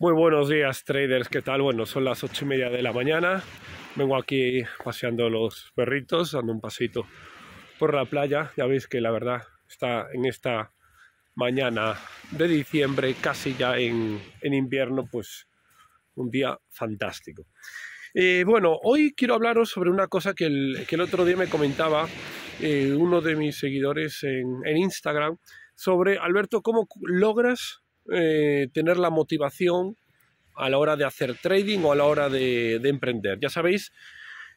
Muy buenos días traders, ¿qué tal? Bueno, son las ocho y media de la mañana. Vengo aquí paseando los perritos, dando un pasito por la playa. Ya veis que la verdad está en esta mañana de diciembre, casi ya en, en invierno, pues un día fantástico. Eh, bueno, hoy quiero hablaros sobre una cosa que el, que el otro día me comentaba eh, uno de mis seguidores en Instagram sobre, Alberto, ¿cómo logras eh, tener la motivación a la hora de hacer trading o a la hora de, emprender. Ya sabéis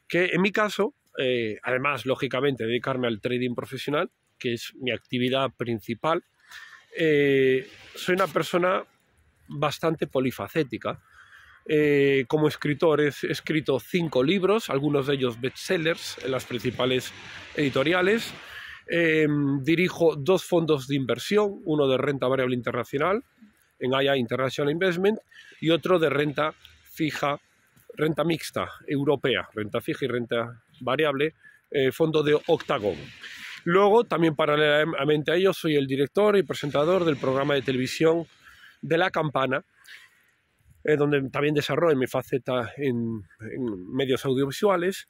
que en mi caso, eh, además, lógicamente, dedicarme al trading profesional, que es mi actividad principal, eh, soy una persona bastante polifacética. como escritor he escrito cinco libros, algunos de ellos bestsellers en las principales editoriales. Em, dirijo dos fondos de inversión, uno de renta variable internacional, en AIA International Investment, y otro de renta fija, renta mixta europea, renta fija y renta variable, eh, fondo de Octagon. Luego, también paralelamente a ello, soy el director y presentador del programa de televisión de La Campana, eh, donde también desarrollo mi faceta en, en medios audiovisuales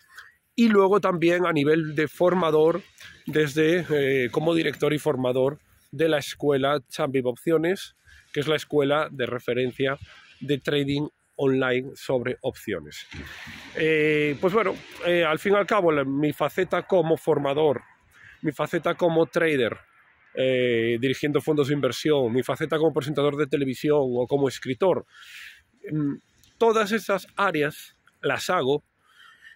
y luego también a nivel de formador, desde eh, como director y formador de la escuela Chambib Opciones, que es la escuela de referencia de trading online sobre opciones. Eh, pues bueno, eh, al fin y al cabo, mi faceta como formador, mi faceta como trader, dirigiendo fondos de inversión, mi faceta como presentador de televisión o como escritor, mm, todas esas áreas las hago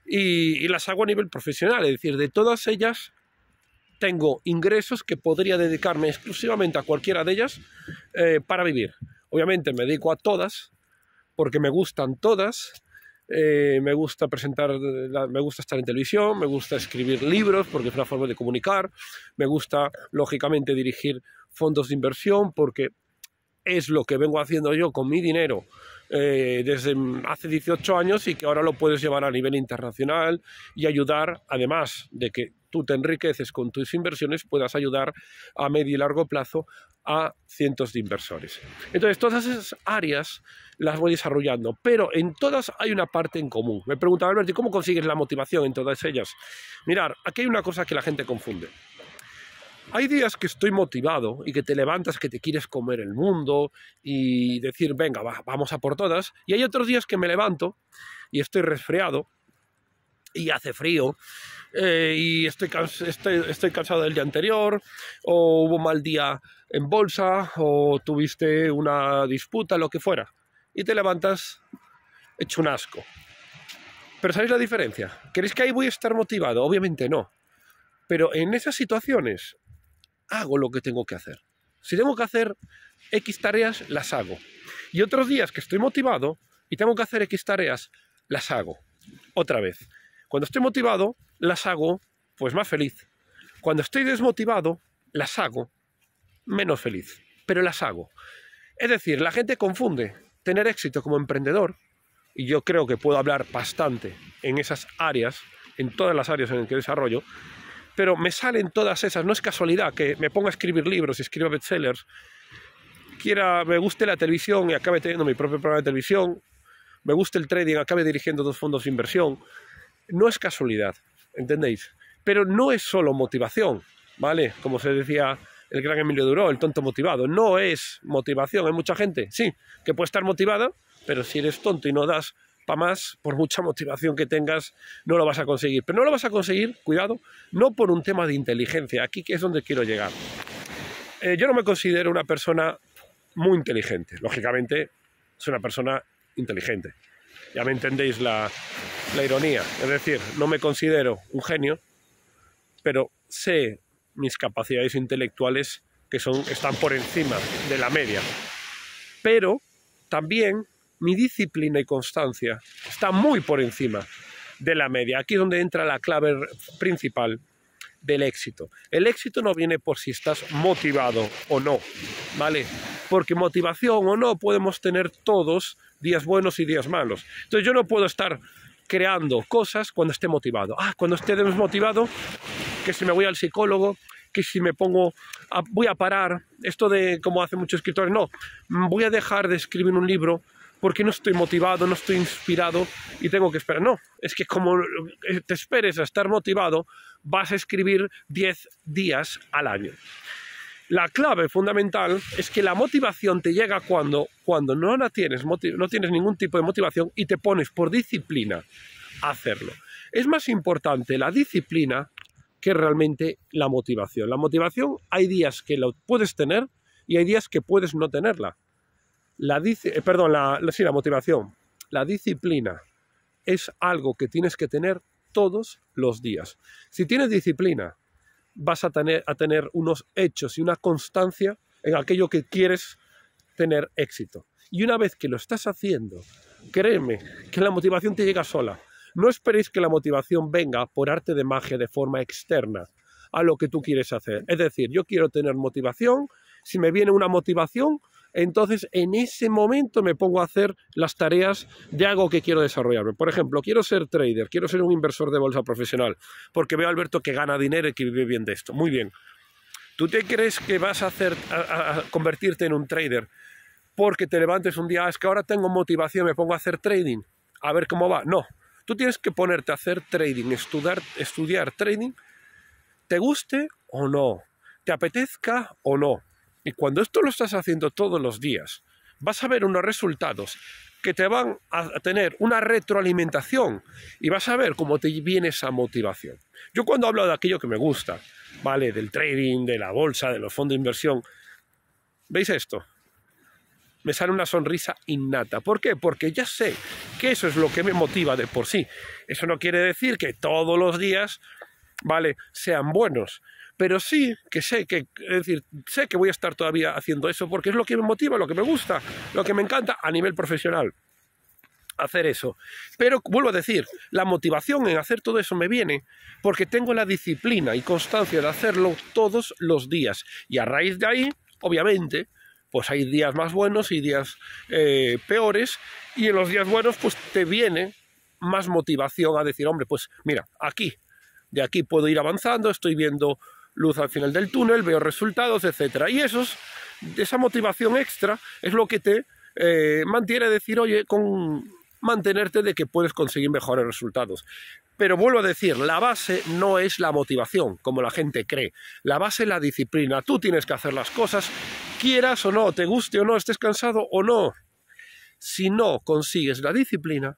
y, las hago a nivel profesional, es decir, de todas ellas tengo ingresos que podría dedicarme exclusivamente a cualquiera de ellas eh, para vivir. Obviamente me dedico a todas, porque me gustan todas. Eh, me gusta presentar, me gusta estar en televisión, me gusta escribir libros porque es una forma de comunicar, me gusta lógicamente dirigir fondos de inversión porque es lo que vengo haciendo yo con mi dinero eh, desde hace 18 años y que ahora lo puedes llevar a nivel internacional y ayudar, además de que tú te enriqueces con tus inversiones, puedas ayudar a medio y largo plazo a cientos de inversores. Entonces, todas esas áreas las voy desarrollando, pero en todas hay una parte en común. Me preguntaba Alberto, cómo consigues la motivación en todas ellas? Mirar, aquí hay una cosa que la gente confunde. Hay días que estoy motivado y que te levantas, que te quieres comer el mundo y decir, venga, vamos a por todas. Y hay otros días que me levanto y estoy resfriado y hace frío eh, y estoy, cansado del día anterior o hubo mal día en bolsa o tuviste una disputa, lo que fuera. Y te levantas hecho un asco. Pero ¿sabéis la diferencia? ¿Queréis que ahí voy a estar motivado? Obviamente no. Pero en esas situaciones hago lo que tengo que hacer. Si tengo que hacer X tareas, las hago. Y otros días que estoy motivado y tengo que hacer X tareas, las hago. Otra vez. Cuando estoy motivado, las hago pues más feliz. Cuando estoy desmotivado, las hago menos feliz. Pero las hago. Es decir, la gente confunde tener éxito como emprendedor, y yo creo que puedo hablar bastante en esas áreas, en todas las áreas en las que desarrollo, pero me salen todas esas. No es casualidad que me ponga a escribir libros y escriba bestsellers, quiera, me guste la televisión y acabe teniendo mi propio programa de televisión, me guste el trading, acabe dirigiendo dos fondos de inversión. No es casualidad, ¿entendéis? Pero no es solo motivación, ¿vale? Como se decía el gran Emilio Duró, el tonto motivado. No es motivación, hay mucha gente, sí, que puede estar motivada, pero si eres tonto y no das más, por mucha motivación que tengas, no lo vas a conseguir. Pero no lo vas a conseguir, cuidado, no por un tema de inteligencia, aquí que es donde quiero llegar. Eh, yo no me considero una persona muy inteligente, lógicamente soy una persona inteligente. Ya me entendéis la, la ironía, es decir, no me considero un genio, pero sé mis capacidades intelectuales que son, están por encima de la media. Pero también mi disciplina y constancia está muy por encima de la media. Aquí es donde entra la clave principal del éxito. El éxito no viene por si estás motivado o no, ¿vale? Porque motivación o no podemos tener todos días buenos y días malos. Entonces yo no puedo estar creando cosas cuando esté motivado. Ah, cuando esté desmotivado, que si me voy al psicólogo, que si me pongo, voy a parar, esto de como hacen muchos escritores, no, voy a dejar de escribir un libro porque no estoy motivado, no estoy inspirado y tengo que esperar. No, es que como te esperes a estar motivado, vas a escribir 10 días al año. La clave fundamental es que la motivación te llega cuando, cuando no la tienes, no tienes ningún tipo de motivación y te pones por disciplina a hacerlo. Es más importante la disciplina que realmente la motivación. La motivación hay días que la puedes tener y hay días que puedes no tenerla. La, eh, perdón, sí, la motivación. La disciplina es algo que tienes que tener todos los días. Si tienes disciplina, vas a tener, a tener unos hechos y una constancia en aquello que quieres tener éxito. Y una vez que lo estás haciendo, créeme que la motivación te llega sola. No esperéis que la motivación venga por arte de magia de forma externa a lo que tú quieres hacer. Es decir, yo quiero tener motivación. Si me viene una motivación, entonces en ese momento me pongo a hacer las tareas de algo que quiero desarrollarme. Por ejemplo, quiero ser trader, quiero ser un inversor de bolsa profesional, porque veo a Alberto que gana dinero y que vive bien de esto. Muy bien. ¿Tú te crees que vas a, hacer, convertirte en un trader porque te levantes un día, ah, es que ahora tengo motivación, me pongo a hacer trading, a ver cómo va? No. Tú tienes que ponerte a hacer trading, estudiar, estudiar trading, te guste o no, te apetezca o no. Y cuando esto lo estás haciendo todos los días, vas a ver unos resultados que te van a tener una retroalimentación y vas a ver cómo te viene esa motivación. Yo cuando hablo de aquello que me gusta, ¿vale? Del trading, de la bolsa, de los fondos de inversión, ¿veis esto? Me sale una sonrisa innata. ¿Por qué? Porque ya sé que eso es lo que me motiva de por sí. Eso no quiere decir que todos los días, ¿vale? Sean buenos pero sí que sé que, es decir, sé que voy a estar todavía haciendo eso porque es lo que me motiva, lo que me gusta, lo que me encanta a nivel profesional hacer eso. Pero vuelvo a decir, la motivación en hacer todo eso me viene porque tengo la disciplina y constancia de hacerlo todos los días. Y a raíz de ahí, obviamente, pues hay días más buenos y días eh, peores. Y en los días buenos, pues te viene más motivación a decir, hombre, pues mira, aquí, de aquí puedo ir avanzando, estoy viendo luz al final del túnel, veo resultados, etc. Y esos, esa motivación extra es lo que te eh, mantiene a decir, oye, con mantenerte de que puedes conseguir mejores resultados. Pero vuelvo a decir, la base no es la motivación, como la gente cree. La base es la disciplina. Tú tienes que hacer las cosas, quieras o no, te guste o no, estés cansado o no. Si no consigues la disciplina,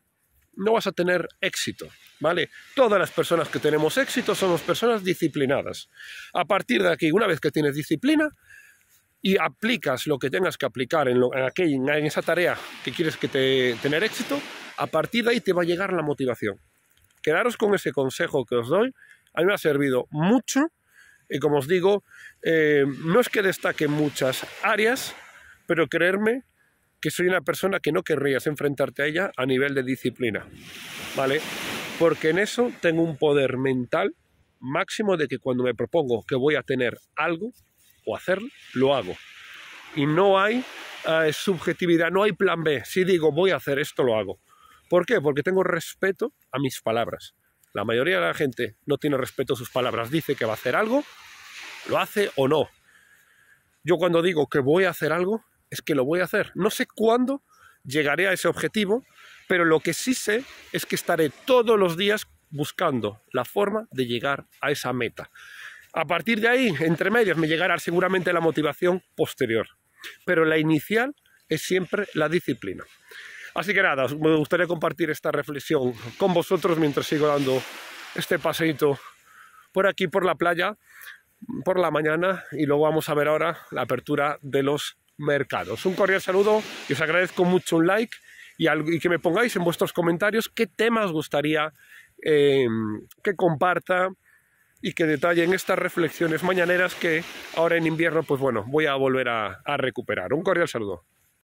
no vas a tener éxito, ¿vale? Todas las personas que tenemos éxito somos personas disciplinadas. A partir de aquí, una vez que tienes disciplina y aplicas lo que tengas que aplicar en, en, esa tarea que quieres que te, tener éxito, a partir de ahí te va a llegar la motivación. Quedaros con ese consejo que os doy, a mí me ha servido mucho y como os digo, eh, no es que destaque muchas áreas, pero creerme que soy una persona que no querrías enfrentarte a ella a nivel de disciplina, ¿vale? Porque en eso tengo un poder mental máximo de que cuando me propongo que voy a tener algo o hacerlo lo hago. Y no hay eh, subjetividad, no hay plan B. Si digo voy a hacer esto, lo hago. ¿Por qué? Porque tengo respeto a mis palabras. La mayoría de la gente no tiene respeto a sus palabras. Dice que va a hacer algo, lo hace o no. Yo cuando digo que voy a hacer algo, es que lo voy a hacer. No sé cuándo llegaré a ese objetivo, pero lo que sí sé es que estaré todos los días buscando la forma de llegar a esa meta. A partir de ahí, entre medios, me llegará seguramente la motivación posterior, pero la inicial es siempre la disciplina. Así que nada, me gustaría compartir esta reflexión con vosotros mientras sigo dando este paseito por aquí, por la playa, por la mañana, y luego vamos a ver ahora la apertura de los mercados. Un cordial saludo y os agradezco mucho un like y, que me pongáis en vuestros comentarios qué temas gustaría em, que comparta y que detallen estas reflexiones mañaneras que ahora en invierno, pues bueno, voy a volver a recuperar. Un cordial saludo.